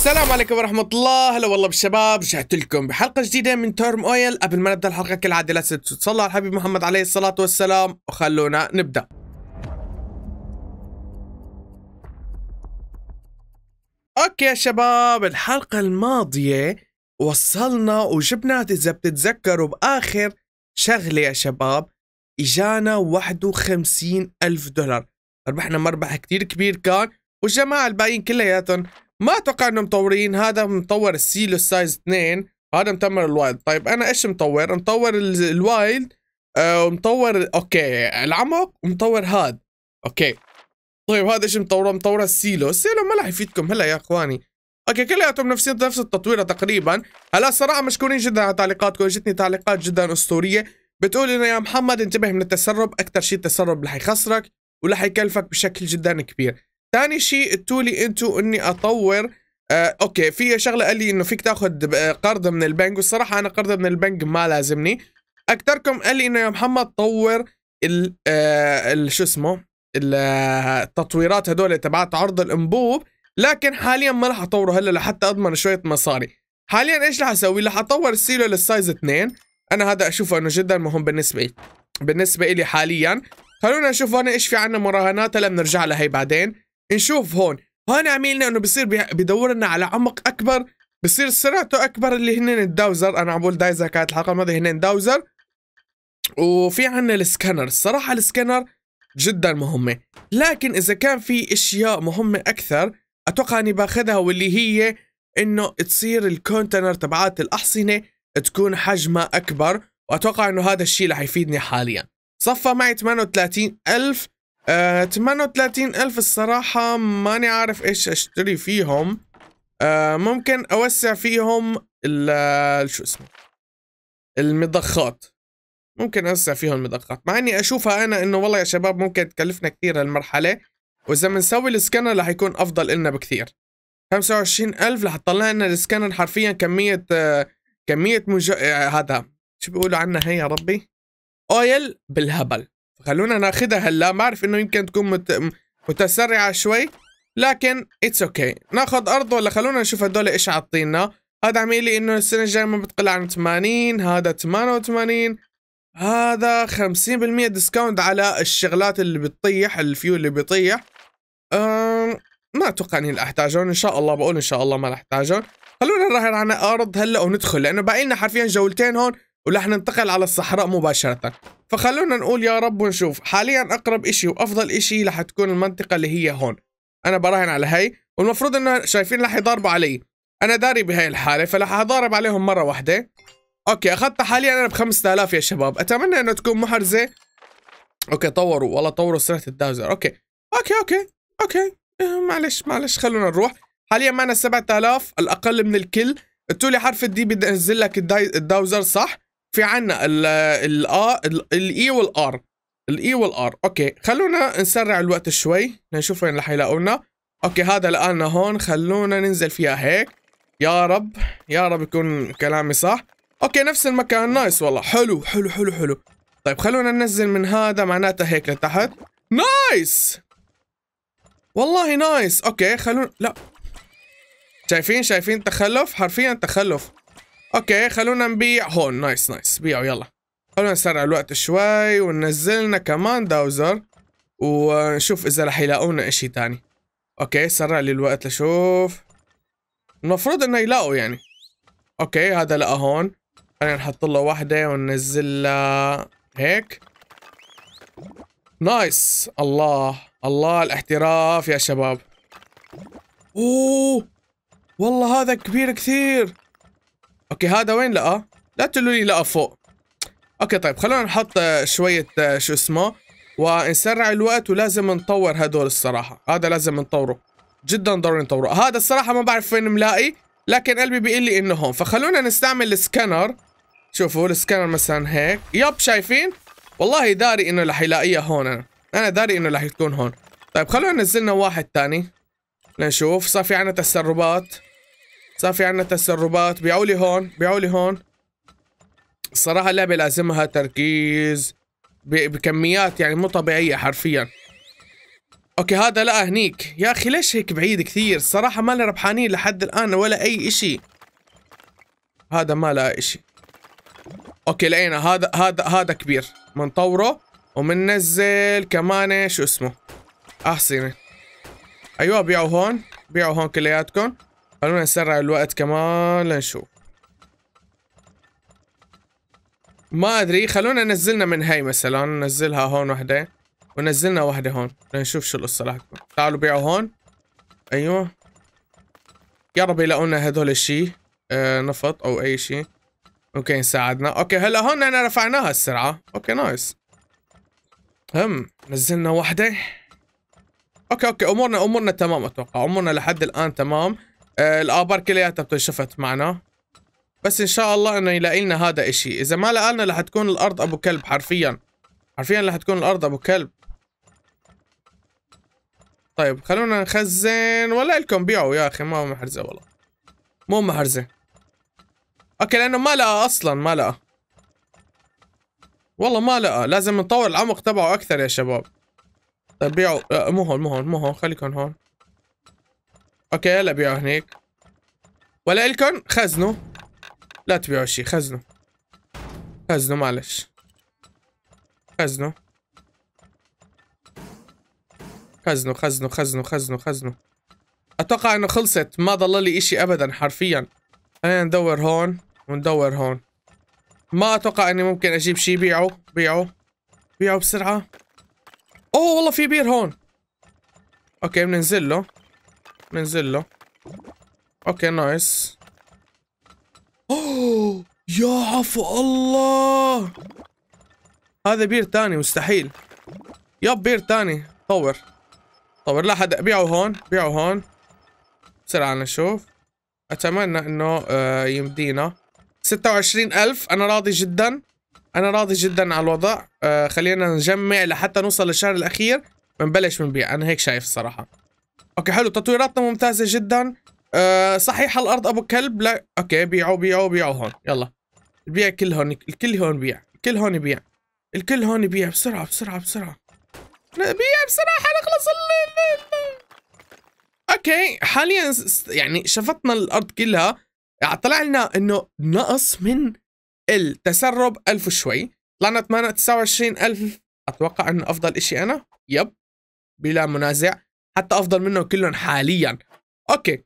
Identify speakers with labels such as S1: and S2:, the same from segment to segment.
S1: السلام عليكم ورحمة الله هلا والله بالشباب رجعت لكم بحلقة جديدة من تورم اويل قبل ما نبدأ الحلقة كالعادة لا تنسوا تصلوا على الحبيب محمد عليه الصلاة والسلام وخلونا نبدأ اوكي يا شباب الحلقة الماضية وصلنا وجبنا اذا بتتذكروا باخر شغلة يا شباب اجانا 51 الف دولار ربحنا مربح كتير كبير كان والجماعة الباقيين كلياتهم ما اتوقع انه مطورين هذا مطور السيلو سايز 2 هذا مطور الوايلد طيب انا ايش مطور مطور الوايلد آه ومطور اوكي العمق ومطور هاد اوكي طيب هذا ايش مطوره مطوره السيلو السيلو ما راح يفيدكم هلا يا اخواني اوكي كلياتهم نفس نفس التطوير تقريبا هلا صراحه مشكورين جدا على تعليقاتكم اجتني تعليقات جدا اسطوريه بتقول انه يا محمد انتبه من التسرب اكثر شيء التسرب رح يخسرك ورح يكلفك بشكل جدا كبير ثاني شيء قلتوا لي انتوا اني اطور آه اوكي في شغله قال لي انه فيك تاخذ آه، قرض من البنك والصراحه انا قرض من البنك ما لازمني اكثركم قال لي انه يا محمد طور ال آه، شو اسمه التطويرات آه، هدول تبعت عرض الانبوب لكن حاليا ما راح اطوره هلا لحتى اضمن شويه مصاري حاليا ايش راح اسوي راح اطور السيلو للسايز 2 انا هذا اشوفه انه جدا مهم بالنسبه لي بالنسبه لي حاليا خلونا نشوف هون ايش في عندنا مراهنات هلا بنرجع لهي بعدين نشوف هون هون عميلنا انه بصير بدور لنا على عمق اكبر بصير سرعته اكبر اللي هن الداوزر انا عم بقول دايزر كانت الحلقه الماضيه هن داوزر وفي عندنا السكانر الصراحه السكانر جدا مهمه لكن اذا كان في اشياء مهمه اكثر اتوقع اني باخذها واللي هي انه تصير الكونتينر تبعات الاحصنه تكون حجمها اكبر واتوقع انه هذا الشيء رح يفيدني حاليا صفى معي 38000 آه 38 ألف الصراحة ماني عارف إيش أشتري فيهم آه ممكن أوسع فيهم ال آه، شو اسمه المضخات ممكن أوسع فيهم المضخات مع إني أشوفها أنا إنه والله يا شباب ممكن تكلفنا كثير هالمرحلة وإذا بنسوي السكانر رح يكون أفضل إلنا بكثير 25 ألف رح تطلع لنا السكانر حرفيا كمية آه، كمية مج... آه، هذا شو بيقولوا عنها هي يا ربي؟ اويل بالهبل خلونا ناخذها هلا ما بعرف انه يمكن تكون مت... متسرعه شوي لكن اتس اوكي okay. ناخذ ارض ولا خلونا نشوف هدول ايش عاطينا هذا عامل لي انه السنه الجايه ما بتقل عن 80 هذا 88 هذا 50% ديسكاونت على الشغلات اللي بتطيح الفيو اللي بيطيح ما اتوقع اني احتاجهم ان شاء الله بقول ان شاء الله ما رح احتاجهم خلونا نراهن على ارض هلا وندخل لانه باقي لنا حرفيا جولتين هون ورح ننتقل على الصحراء مباشره فخلونا نقول يا رب ونشوف حاليا اقرب اشي وافضل اشي رح تكون المنطقه اللي هي هون انا براهن على هي والمفروض انه شايفين رح يضاربوا علي انا داري بهي الحاله فرح اضارب عليهم مره واحده اوكي اخذت حاليا انا ب 5000 يا شباب اتمنى انه تكون محرزه اوكي طوروا والله طوروا سرعه الداوزر اوكي اوكي اوكي اوكي إيه، معلش معلش خلونا نروح حاليا معنا 7000 الاقل من الكل قلتوا لي حرف الدي بدي انزل لك الداوزر صح في عنا الاي e والار الاي e والار اوكي خلونا نسرع الوقت شوي نشوف وين رح يلاقونا اوكي هذا لقانا هون خلونا ننزل فيها هيك يا رب يا رب يكون كلامي صح اوكي نفس المكان نايس والله حلو حلو حلو حلو طيب خلونا ننزل من هذا معناته هيك لتحت نايس والله نايس اوكي خلونا لا شايفين شايفين تخلف حرفيا تخلف اوكي خلونا نبيع هون نايس نايس بيعوا يلا خلونا نسرع الوقت شوي ونزلنا كمان داوزر ونشوف اذا رح يلاقونا اشي تاني اوكي سرع لي الوقت لشوف المفروض انه يلاقوا يعني اوكي هذا لقى هون خلينا نحط له واحدة وننزل هيك نايس الله الله الاحتراف يا شباب اوه والله هذا كبير كثير اوكي هذا وين لقى؟ لا تقولوا لي لقى فوق اوكي طيب خلونا نحط آه، شوية آه، شو اسمه ونسرع الوقت ولازم نطور هدول الصراحة هذا لازم نطوره جدا ضروري نطوره هذا الصراحة ما بعرف وين ملاقي لكن قلبي بيقول لي انه هون فخلونا نستعمل السكانر شوفوا السكانر مثلا هيك يب شايفين والله داري انه رح يلاقيها هون انا انا داري انه رح تكون هون طيب خلونا نزلنا واحد تاني لنشوف صار في عنا تسربات صار في عنا تسربات بيعولي هون بيعولي هون الصراحة اللعبة لازمها تركيز بكميات يعني مو طبيعية حرفيا اوكي هذا لا هنيك يا اخي ليش هيك بعيد كثير الصراحة مالنا ربحانين لحد الان ولا اي اشي هذا ما لقى اشي اوكي لقينا هذا هذا هذا كبير منطوره ومننزل كمان شو اسمه احصنة ايوه بيعوا هون بيعوا هون كلياتكم خلونا نسرع الوقت كمان لنشوف ما ادري خلونا نزلنا من هاي مثلا ننزلها هون وحده ونزلنا وحده هون لنشوف شو القصه رح تكون تعالوا بيعوا هون ايوه يا رب يلاقونا هذول الشيء آه نفط او اي شيء اوكي ساعدنا اوكي هلا هون انا رفعناها السرعه اوكي نايس هم نزلنا وحده اوكي اوكي امورنا امورنا تمام اتوقع امورنا لحد الان تمام آه، الابار كلياتها بتنشفت معنا بس ان شاء الله انه يلاقي لنا هذا الشيء اذا ما لقى لنا رح تكون الارض ابو كلب حرفيا حرفيا رح تكون الارض ابو كلب طيب خلونا نخزن ولا لكم بيعوا يا اخي ما محرزه والله مو محرزه اوكي لانه ما لقى اصلا ما لقى والله ما لقى لازم نطور العمق تبعه اكثر يا شباب طيب بيعوا آه، مو هون مو هون مو هون خليكم هون اوكي هلا بيعوا هنيك ولا الكن خزنوا لا تبيعوا شيء خزنوا خزنوا معلش خزنوا خزنوا خزنوا خزنوا خزنوا خزنوا اتوقع انه خلصت ما ضل لي شيء ابدا حرفيا خلينا ندور هون وندور هون ما اتوقع اني ممكن اجيب شيء بيعه بيعه بيعه بسرعة اوه والله في بير هون اوكي بننزل له بنزل له اوكي نايس اوه يا عفو الله هذا بير تاني مستحيل يب بير تاني طور طور لا حدا بيعه هون بيعه هون بسرعة نشوف اتمنى انه آه، يمدينا 26000 انا راضي جدا انا راضي جدا على الوضع آه، خلينا نجمع لحتى نوصل للشهر الاخير بنبلش بنبيع انا هيك شايف الصراحه اوكي حلو تطويراتنا ممتازه جدا أه صحيح الارض ابو كلب لا اوكي بيعوا بيعوا بيعوا هون يلا بيع كل هون الكل هون بيع الكل هون بيع الكل هون بيع بسرعه بسرعه بسرعه بيع بسرعه حنخلص ال اوكي حاليا يعني شفطنا الارض كلها آه، طلع لنا انه نقص من التسرب 1000 وشوي طلعنا 29000 اتوقع انه افضل اشي انا يب بلا منازع حتى افضل منهم كلهم حاليا اوكي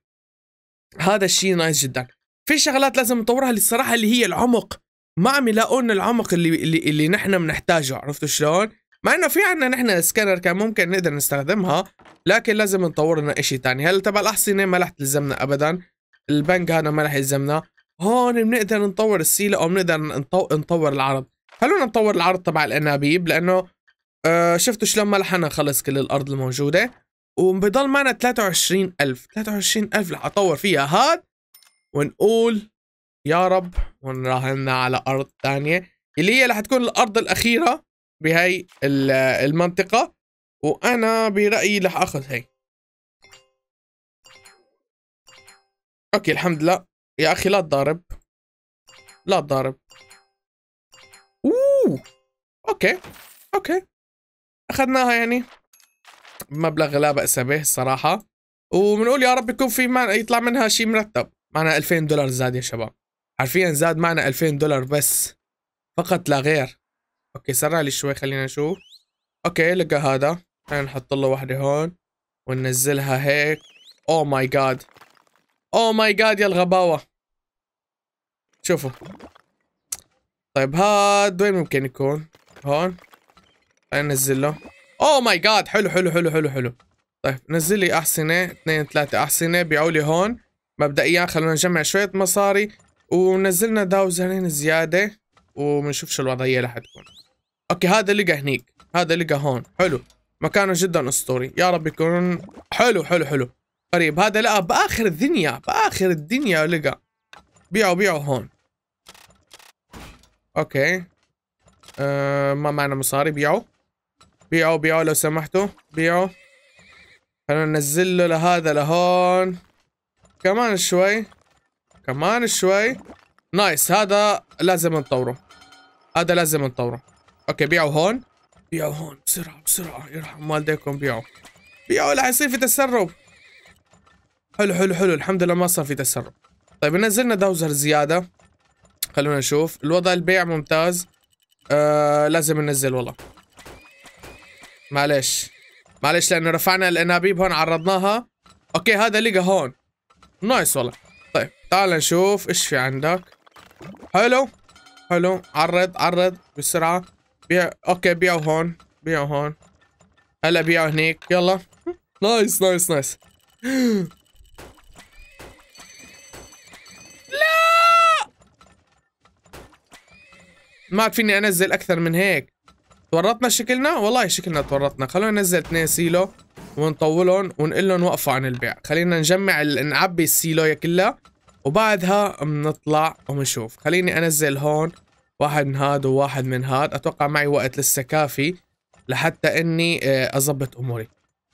S1: هذا الشيء نايس جدا في شغلات لازم نطورها اللي الصراحه اللي هي العمق ما عم يلاقوا لنا العمق اللي اللي, اللي نحن بنحتاجه عرفتوا شلون مع انه في عنا نحن سكانر كان ممكن نقدر نستخدمها لكن لازم نطور لنا شيء ثاني هلا تبع الاحصنه ما رح تلزمنا ابدا البنك هذا ما رح يلزمنا هون بنقدر نطور السيله او بنقدر نطور العرض خلونا نطور العرض تبع الانابيب لانه آه شفتوا شلون ما لحنا خلص كل الارض الموجوده وبضل معنا 23000 23000 رح اطور فيها هاد ونقول يا رب ونراهنا على ارض ثانيه اللي هي رح تكون الارض الاخيره بهي المنطقه وانا برايي رح اخذ هي اوكي الحمد لله يا اخي لا تضارب لا تضارب اوه اوكي اوكي اخذناها يعني مبلغ لا بأس به الصراحة وبنقول يا رب يكون في معنا يطلع منها شيء مرتب معنا 2000 دولار زاد يا شباب حرفيا زاد معنا 2000 دولار بس فقط لا غير اوكي سرع لي شوي خلينا نشوف اوكي لقى هذا خلينا نحط له وحده هون وننزلها هيك او ماي جاد او ماي جاد يا الغباوه شوفوا طيب هاد وين ممكن يكون هون خلينا ننزل له اوه ماي جاد حلو حلو حلو حلو حلو طيب نزل لي احصنه اثنين ثلاثه احصنه بيعوا لي هون مبدئيا خلونا نجمع شويه مصاري ونزلنا داوزرين زياده وبنشوف شو الوضعيه رح تكون اوكي هذا لقى هنيك هذا لقى هون حلو مكانه جدا اسطوري يا رب يكون حلو حلو حلو قريب هذا لقى باخر الدنيا باخر الدنيا لقى بيعوا بيعوا هون اوكي أه ما معنا مصاري بيعوا بيعوا بيعوا لو سمحتوا بيعوا خلونا ننزل له لهذا لهون كمان شوي كمان شوي نايس هذا لازم نطوره هذا لازم نطوره اوكي بيعوا هون بيعوا هون بسرعة بسرعة يرحم والديكم بيعوا بيعوا لا يصير في تسرب حلو حلو حلو الحمد لله ما صار في تسرب طيب نزلنا داوزر زيادة خلونا نشوف الوضع البيع ممتاز آه لازم ننزل والله معلش معلش لانه رفعنا الانابيب هون عرضناها اوكي هذا لقى هون نايس والله طيب تعال نشوف ايش في عندك حلو حلو عرض عرض بسرعة بيع اوكي بيعوا هون بيعوا هون هلا بيعوا هنيك يلا نايس نايس نايس لا ما فيني انزل اكثر من هيك تورطنا شكلنا والله شكلنا تورطنا خلونا ننزل اثنين سيلو ونطولهم ونقول لهم وقفوا عن البيع خلينا نجمع نعبي السيلوية كلها وبعدها بنطلع وبنشوف خليني انزل هون واحد من هاد وواحد من هاد اتوقع معي وقت لسه كافي لحتى اني آه، اظبط اموري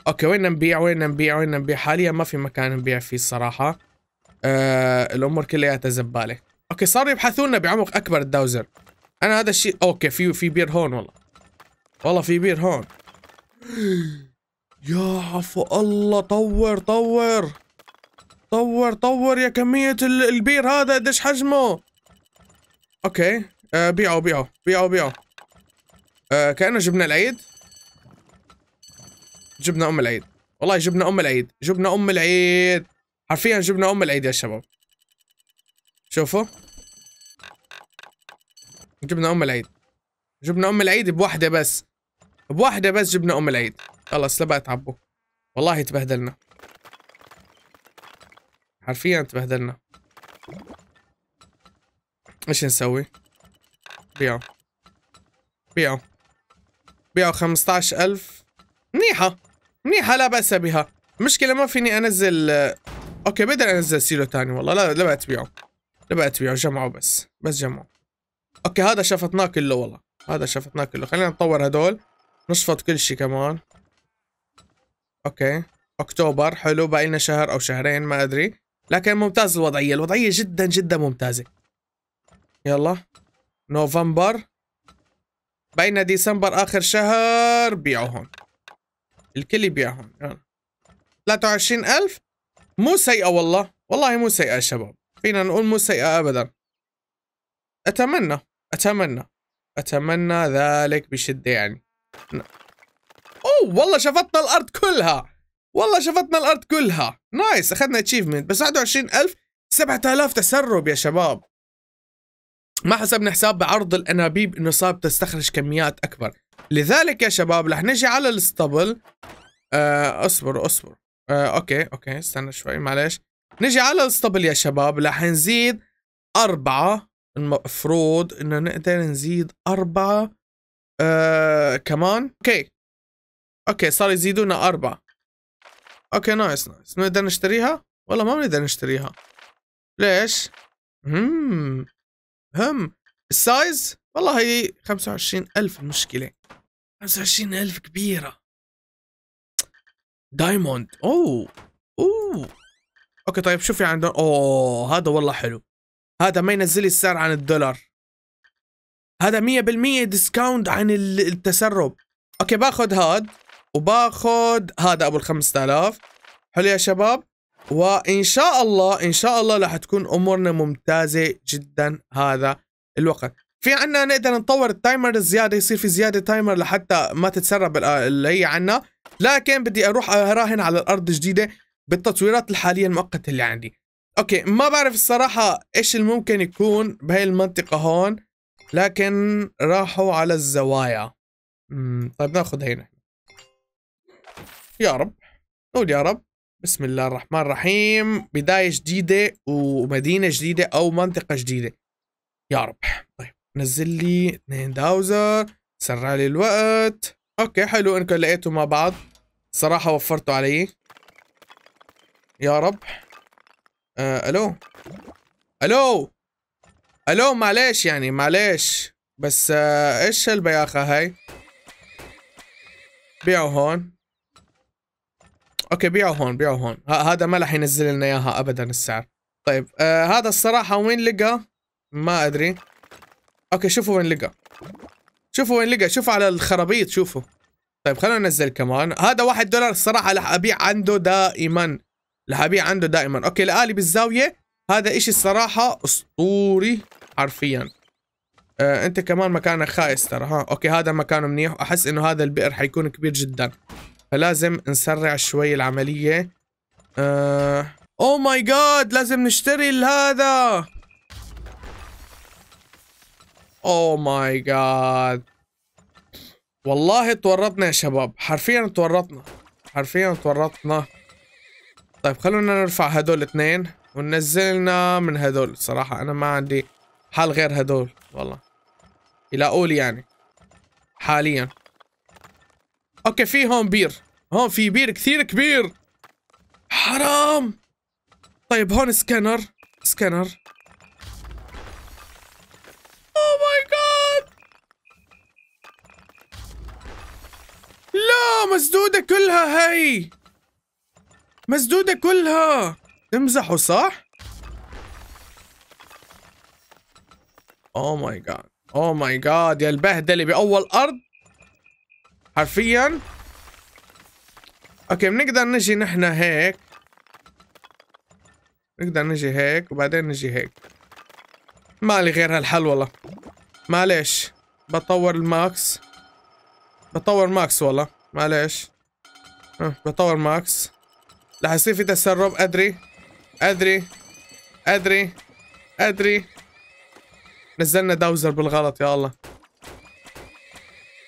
S1: اوكي وين نبيع وين نبيع وين نبيع حاليا ما في مكان نبيع فيه الصراحه أه الامور كلها زباله اوكي صاروا يبحثوا لنا بعمق اكبر الداوزر انا هذا الشيء اوكي في في بير هون والله والله في بير هون يا عفو الله طور طور طور طور يا كمية البير هذا قديش حجمه اوكي آه بيعه بيعه بيعه بيعه آه كأنه جبنا العيد جبنا ام العيد والله جبنا ام العيد جبنا ام العيد حرفيا جبنا ام العيد يا شباب شوفوا جبنا ام العيد جبنا ام العيد بوحده بس بواحدة بس جبنا أم العيد خلص لا بقى تعبوا والله تبهدلنا حرفيا تبهدلنا ايش نسوي بيعوا بيعوا بيعوا 15000 ألف منيحة منيحة لا بأس بها المشكلة ما فيني أنزل أوكي بقدر أنزل سيلو تاني والله لا لا بقى تبيعوا لا بقى تبيعوا جمعوا بس بس جمعوا أوكي هذا شفطناه كله والله هذا شفطناه كله خلينا نطور هدول نصفط كل شيء كمان اوكي اكتوبر حلو باقي لنا شهر او شهرين ما ادري لكن ممتاز الوضعيه الوضعيه جدا جدا ممتازه يلا نوفمبر بين ديسمبر اخر شهر بيعوا هون الكل يبيع هون يلا الف مو سيئه والله والله مو سيئه يا شباب فينا نقول مو سيئه ابدا اتمنى اتمنى اتمنى ذلك بشده يعني اوه والله شفتنا الارض كلها والله شفتنا الارض كلها نايس اخذنا اتشيفمنت بس 21000 7000 تسرب يا شباب ما حسبنا حساب بعرض الانابيب انه صار تستخرج كميات اكبر لذلك يا شباب رح نجي على الاسطبل آه اصبر اصبر آه اوكي اوكي استنى شوي معلش نجي على الاسطبل يا شباب رح نزيد أربعة المفروض انه نقدر نزيد أربعة آه، كمان اوكي اوكي صار يزيدونا اربعة اوكي نايس نايس نقدر نشتريها؟ والله ما بنقدر نشتريها ليش؟ هم هم السايز والله هي 25000 المشكلة 25000 كبيرة دايموند اوه اوه اوكي طيب شوفي عندهم اوه هذا والله حلو هذا ما ينزل لي السعر عن الدولار هذا 100% ديسكاونت عن التسرب اوكي باخذ هاد وباخذ هذا ابو ال 5000 حلو يا شباب وان شاء الله ان شاء الله راح تكون امورنا ممتازه جدا هذا الوقت في عنا نقدر نطور التايمر الزياده يصير في زياده تايمر لحتى ما تتسرب اللي هي عنا لكن بدي اروح اراهن على الارض الجديده بالتطويرات الحاليه المؤقته اللي عندي اوكي ما بعرف الصراحه ايش الممكن يكون بهي المنطقه هون لكن راحوا على الزوايا طيب ناخذ هنا يا رب نقول يا رب بسم الله الرحمن الرحيم بداية جديدة ومدينة جديدة أو منطقة جديدة يا رب طيب نزل لي اثنين داوزر سرع لي الوقت اوكي حلو انكم لقيتوا مع بعض صراحة وفرتوا علي يا رب آه الو الو الو معليش يعني معليش بس آه، ايش البياخة هاي بيعوا هون اوكي بيعوا هون بيعوا هون هذا ما راح ينزل لنا اياها ابدا السعر طيب آه هذا الصراحة وين لقى ما ادري اوكي شوفوا وين لقى شوفوا وين لقى شوفوا على الخرابيط شوفوا طيب خلونا ننزل كمان هذا واحد دولار الصراحة رح ابيع عنده دائما رح ابيع عنده دائما اوكي الالي بالزاوية هذا اشي الصراحة اسطوري حرفيا آه انت كمان مكانك خايس ترى ها اوكي هذا مكانه منيح واحس انه هذا البئر حيكون كبير جدا فلازم نسرع شوي العملية آه اوه ماي جاد لازم نشتري هذا اوه ماي جاد والله تورطنا يا شباب حرفيا تورطنا حرفيا تورطنا طيب خلونا نرفع هذول اثنين وننزلنا من هذول صراحة انا ما عندي حال غير هدول والله اول يعني حاليا اوكي في هون بير هون في بير كثير كبير حرام طيب هون سكانر سكانر اوه ماي جاد لا مسدودة كلها هي مسدودة كلها تمزحوا صح؟ اوه ماي جاد اوه ماي جاد يا البهدله باول ارض حرفيا اوكي بنقدر نجي نحن هيك نقدر نجي هيك وبعدين نجي هيك مالي غير هالحل والله معليش بطور الماكس بطور ماكس والله معليش بطور ماكس رح يصير في تسرب ادري ادري ادري ادري نزلنا داوزر بالغلط يا الله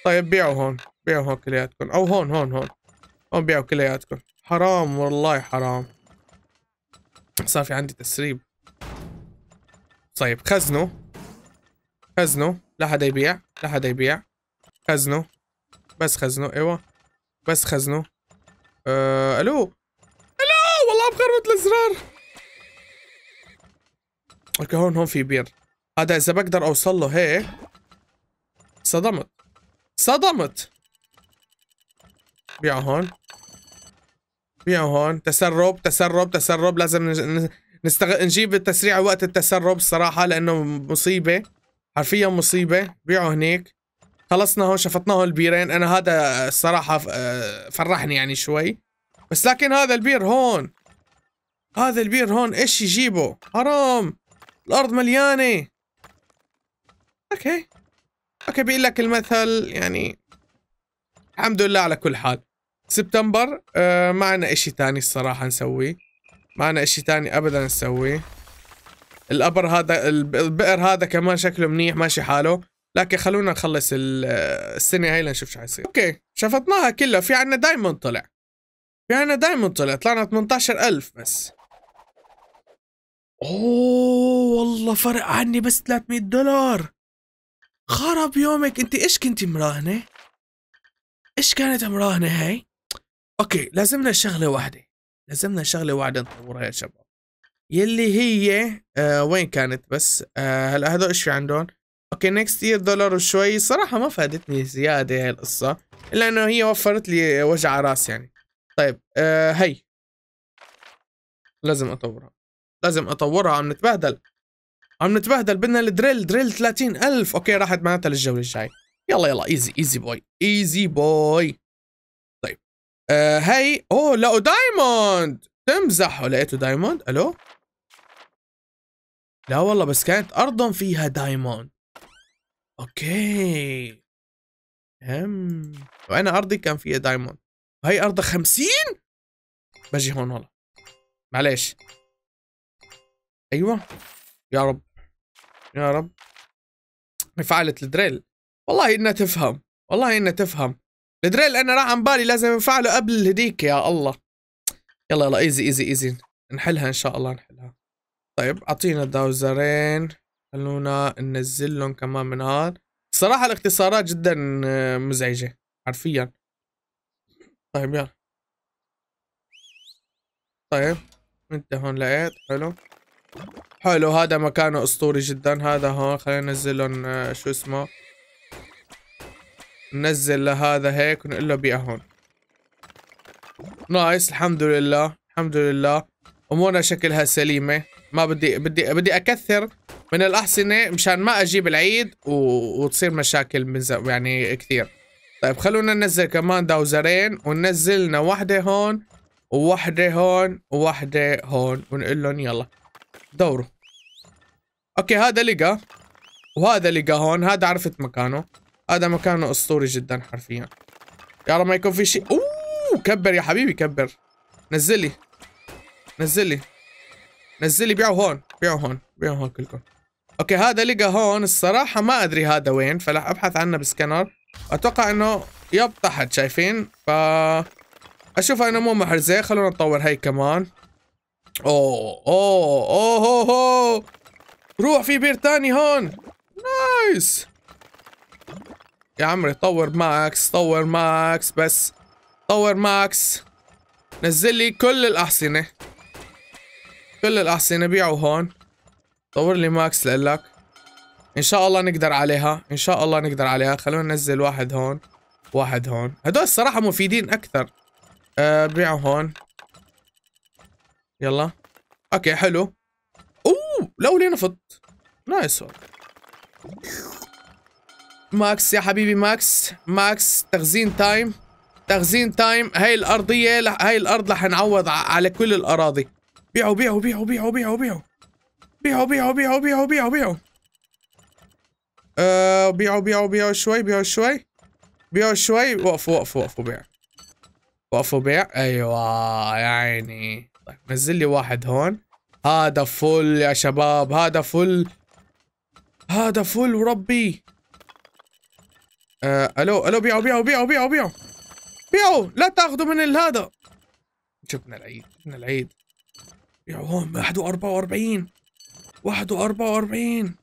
S1: طيب بيعوا هون بيعوا هون كلياتكم او هون هون هون هون بيعوا كلياتكم حرام والله حرام صار في عندي تسريب طيب خزنوا خزنوا لا حدا يبيع لا حدا يبيع خزنوا بس خزنوا ايوه بس خزنوا أه... الو الو والله بخربط الازرار اوكي هون هون في بير هذا اذا بقدر اوصل له هيك صدمت صدمت بيعه هون بيعه هون تسرب تسرب تسرب لازم نستغ... نجيب التسريع وقت التسرب الصراحة لأنه مصيبة حرفيا مصيبة بيعوا هنيك خلصنا هون شفطنا هون البيرين أنا هذا الصراحة فرحني يعني شوي بس لكن هذا البير هون هذا البير هون إيش يجيبه حرام الأرض مليانة اوكي اوكي بيقول لك المثل يعني الحمد لله على كل حال سبتمبر آه، ما عنا اشي تاني الصراحة نسويه ما عنا اشي تاني ابدا نسويه الابر هذا البئر هذا كمان شكله منيح ماشي حاله لكن خلونا نخلص آه، السنة هاي لنشوف شو حيصير اوكي شفطناها كلها في عنا دايموند طلع في عنا دايموند طلع طلعنا 18000 بس اوه والله فرق عني بس 300 دولار خرب يومك انت ايش كنت مراهنه ايش كانت مراهنه هاي اوكي لازمنا شغله واحده لازمنا شغله واحده نطورها يا شباب يلي هي آه وين كانت بس آه هلا هذول ايش في عندهم اوكي نكست يير دولار وشوي صراحه ما فادتني زياده هاي القصه الا انه هي وفرت لي وجع راس يعني طيب آه هي لازم اطورها لازم اطورها عم نتبهدل عم نتبهدل بدنا الدريل دريل 30000 اوكي راحت معناتها للجوله الجاي يلا يلا ايزي ايزي بوي ايزي بوي طيب آه هاي اوه لقوا دايموند تمزحوا لقيتوا دايموند الو لا والله بس كانت ارضهم فيها دايموند اوكي هم وانا ارضي كان فيها دايموند وهي ارضها 50 بجي هون والله معليش ايوه يا رب يا رب فعلت الدريل والله انها تفهم والله انها تفهم الدريل انا راح عن بالي لازم نفعله قبل هديك يا الله يلا يلا ايزي ايزي ايزي نحلها ان شاء الله نحلها طيب اعطينا داوزرين خلونا ننزل لهم كمان من هاد صراحة الاختصارات جدا آه، مزعجة حرفيا طيب يلا طيب انت هون لقيت حلو حلو هذا مكانه اسطوري جدا هذا هون خلينا ننزل آه، شو اسمه ننزل لهذا هيك ونقول له بيع هون نايس الحمد لله الحمد لله امورنا شكلها سليمه ما بدي بدي بدي اكثر من الاحصنه مشان ما اجيب العيد و... وتصير مشاكل من ز... يعني كثير طيب خلونا ننزل كمان داوزرين وننزلنا وحده هون ووحده هون ووحده هون ونقول لهم يلا دوروا اوكي هذا لقى وهذا لقى هون هذا عرفت مكانه هذا مكانه اسطوري جدا حرفيا يا رب ما يكون في شيء اوه كبر يا حبيبي كبر نزلي نزلي نزلي بيعوا هون بيعوا هون بيعوا هون كلكم اوكي هذا لقى هون الصراحه ما ادري هذا وين فراح ابحث عنه بسكانر اتوقع انه يب تحت شايفين ف اشوف انه مو محرزه خلونا نطور هي كمان اوه اوه اوه, أوه. روح في بير تاني هون نايس يا عمري طور ماكس طور ماكس بس طور ماكس نزل لي كل الاحصنه كل الاحصنه بيعوا هون طور لي ماكس لقلك ان شاء الله نقدر عليها ان شاء الله نقدر عليها خلونا ننزل واحد هون واحد هون هدول الصراحه مفيدين اكثر أه بيعوا هون يلا اوكي حلو الاولاني نفط نايس والله ماكس يا حبيبي ماكس ماكس تخزين تايم تخزين تايم هاي الارضيه هاي الارض رح نعوض على كل الاراضي بيعوا بيعوا بيعوا بيعوا بيعوا بيعوا بيعوا بيعوا بيعوا بيعوا بيعوا بيعوا آه، بيعوا بيعوا بيعوا شوي بيعوا شوي بيعوا شوي وقفوا وقفوا وقفوا بيع وقفوا بيع ايوه يا عيني طيب نزل لي واحد هون هذا فل يا شباب هذا فل هذا فل وربي آه الو الو بيعوا بيعوا بيعوا بيعوا بيعوا بيعوا لا تاخذوا من هذا جبنا العيد جبنا العيد بيعوا هون 41 41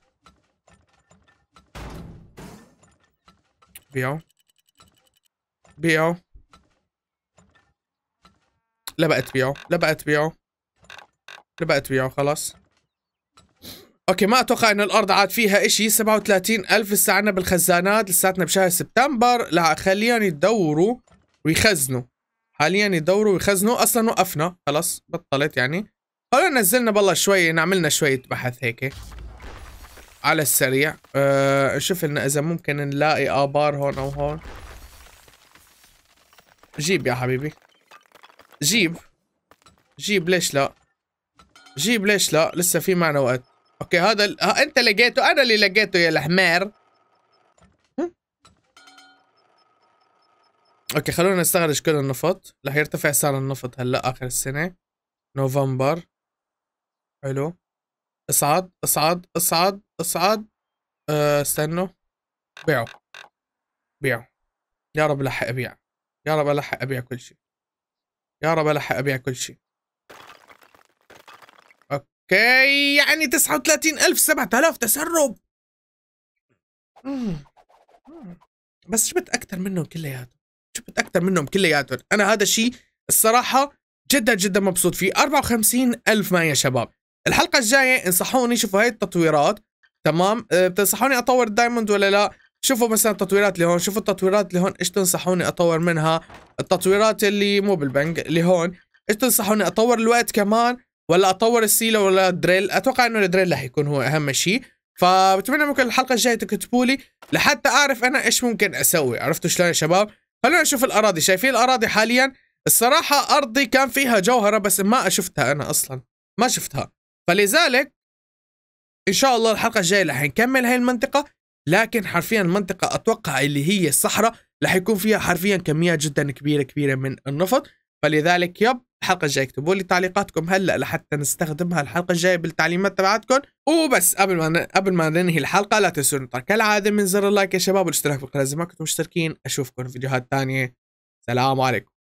S1: بيعوا بيعوا لا بقى تبيعوا لا تبيعوا بقى تبيعه خلاص اوكي ما اتوقع انه الارض عاد فيها اشي 37000 لسه عنا بالخزانات لساتنا بشهر سبتمبر لا خليهم يدوروا ويخزنوا حاليا يدوروا ويخزنوا اصلا وقفنا خلاص بطلت يعني خلينا نزلنا بالله شوي نعملنا شوية بحث هيك على السريع أه شوف لنا اذا ممكن نلاقي ابار هون او هون جيب يا حبيبي جيب جيب ليش لا جيب ليش لا لسه في معنا وقت اوكي هذا ال... ها انت لقيته انا اللي لقيته يا الحمار اوكي خلونا نستخرج كل النفط رح يرتفع سعر النفط هلا اخر السنه نوفمبر حلو اصعد اصعد اصعد اصعد أه استنوا بيعوا بيعوا يا رب الحق ابيع يا رب الحق ابيع كل شيء يا رب الحق ابيع كل شيء اوكي يعني 39000 7000 تسرب بس جبت اكثر منهم كلياتهم جبت اكثر منهم كلياتهم انا هذا الشيء الصراحه جدا جدا مبسوط فيه 54000 ما يا شباب الحلقه الجايه انصحوني شوفوا هاي التطويرات تمام أه، بتنصحوني اطور الدايموند ولا لا شوفوا مثلا التطويرات اللي هون شوفوا التطويرات اللي هون ايش تنصحوني اطور منها التطويرات اللي مو بالبنك اللي هون ايش تنصحوني اطور الوقت كمان ولا اطور السيله ولا دريل اتوقع انه الدريل راح يكون هو اهم شيء فبتمنى ممكن الحلقه الجايه تكتبوا لي لحتى اعرف انا ايش ممكن اسوي عرفتوا شلون يا شباب خلونا نشوف الاراضي شايفين الاراضي حاليا الصراحه ارضي كان فيها جوهره بس ما شفتها انا اصلا ما شفتها فلذلك ان شاء الله الحلقه الجايه رح نكمل هاي المنطقه لكن حرفيا المنطقه اتوقع اللي هي الصحراء رح يكون فيها حرفيا كميات جدا كبيره كبيره من النفط فلذلك يب الحلقه الجايه اكتبوا لي تعليقاتكم هلا لحتى نستخدمها الحلقه الجايه بالتعليمات تبعتكم وبس قبل ما قبل ما ننهي الحلقه لا تنسوا كالعاده من زر اللايك يا شباب والاشتراك في القناه اذا ما كنتم مشتركين اشوفكم في فيديوهات ثانيه سلام عليكم